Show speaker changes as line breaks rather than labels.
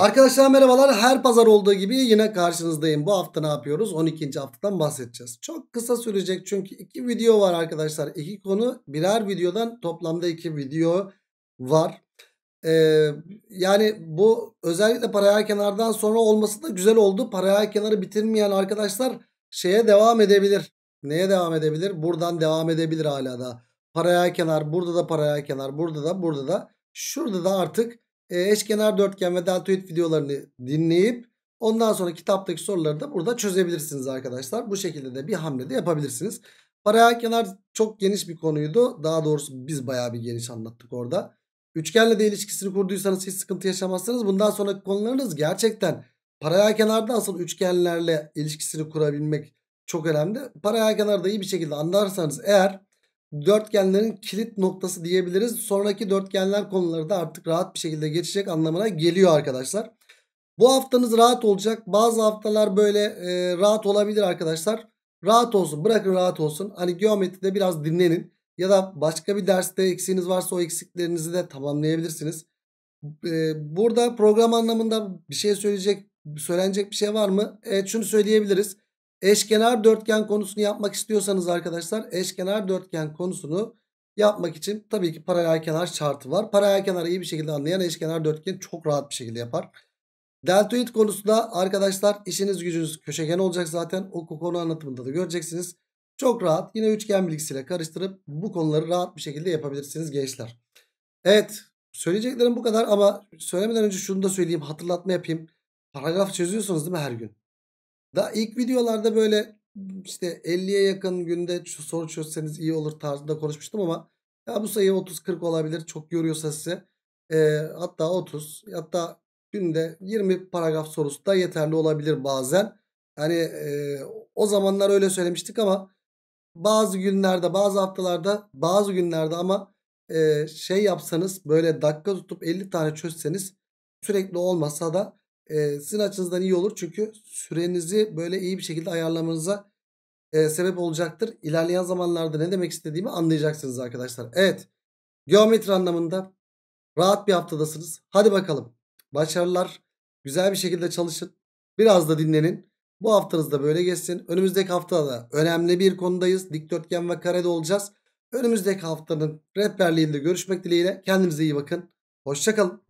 Arkadaşlar merhabalar. Her pazar olduğu gibi yine karşınızdayım. Bu hafta ne yapıyoruz? 12. haftadan bahsedeceğiz. Çok kısa sürecek çünkü iki video var arkadaşlar. İki konu birer videodan toplamda iki video var. Ee, yani bu özellikle paraya kenardan sonra olması da güzel oldu. Paraya kenarı bitirmeyen arkadaşlar şeye devam edebilir. Neye devam edebilir? Buradan devam edebilir hala da. Paraya kenar, burada da paraya kenar, burada da, burada da. Şurada da artık e, eşkenar dörtgen ve deltoid videolarını dinleyip ondan sonra kitaptaki soruları da burada çözebilirsiniz arkadaşlar. Bu şekilde de bir hamle de yapabilirsiniz. Paralel kenar çok geniş bir konuydu. Daha doğrusu biz bayağı bir geniş anlattık orada. Üçgenle de ilişkisini kurduysanız hiç sıkıntı yaşamazsınız. Bundan sonraki konularınız gerçekten paralel kenarda asıl üçgenlerle ilişkisini kurabilmek çok önemli. Paralel kenarda iyi bir şekilde anlarsanız eğer dörtgenlerin kilit noktası diyebiliriz. Sonraki dörtgenler konuları da artık rahat bir şekilde geçecek anlamına geliyor arkadaşlar. Bu haftanız rahat olacak. Bazı haftalar böyle e, rahat olabilir arkadaşlar. Rahat olsun. Bırakın rahat olsun. Hani geometride biraz dinlenin. Ya da başka bir derste eksiğiniz varsa o eksiklerinizi de tamamlayabilirsiniz. E, burada program anlamında bir şey söyleyecek, söylenecek bir şey var mı? Evet şunu söyleyebiliriz. Eşkenar dörtgen konusunu yapmak istiyorsanız arkadaşlar eşkenar dörtgen konusunu yapmak için tabii ki paralel kenar şartı var. Paralel kenarı iyi bir şekilde anlayan eşkenar dörtgen çok rahat bir şekilde yapar. Deltoid konusu da arkadaşlar işiniz gücünüz köşegen olacak zaten. O konu anlatımında da göreceksiniz. Çok rahat yine üçgen bilgisiyle karıştırıp bu konuları rahat bir şekilde yapabilirsiniz gençler. Evet söyleyeceklerim bu kadar ama söylemeden önce şunu da söyleyeyim hatırlatma yapayım. Paragraf çözüyorsunuz değil mi her gün? Da ilk videolarda böyle işte 50'ye yakın günde soru çözseniz iyi olur tarzında konuşmuştum ama ya bu sayı 30-40 olabilir. Çok yoruyorsa size. E, hatta 30 hatta günde 20 paragraf sorusu da yeterli olabilir bazen. yani e, o zamanlar öyle söylemiştik ama bazı günlerde bazı haftalarda bazı günlerde ama e, şey yapsanız böyle dakika tutup 50 tane çözseniz sürekli olmasa da e, sizin açınızdan iyi olur. Çünkü sürenizi böyle iyi bir şekilde ayarlamanıza e, sebep olacaktır. İlerleyen zamanlarda ne demek istediğimi anlayacaksınız arkadaşlar. Evet geometri anlamında rahat bir haftadasınız. Hadi bakalım başarılar. Güzel bir şekilde çalışın. Biraz da dinlenin. Bu haftanız da böyle geçsin. Önümüzdeki haftada önemli bir konudayız. Dikdörtgen ve karede olacağız. Önümüzdeki haftanın rehberliğinde görüşmek dileğiyle. Kendinize iyi bakın. Hoşçakalın.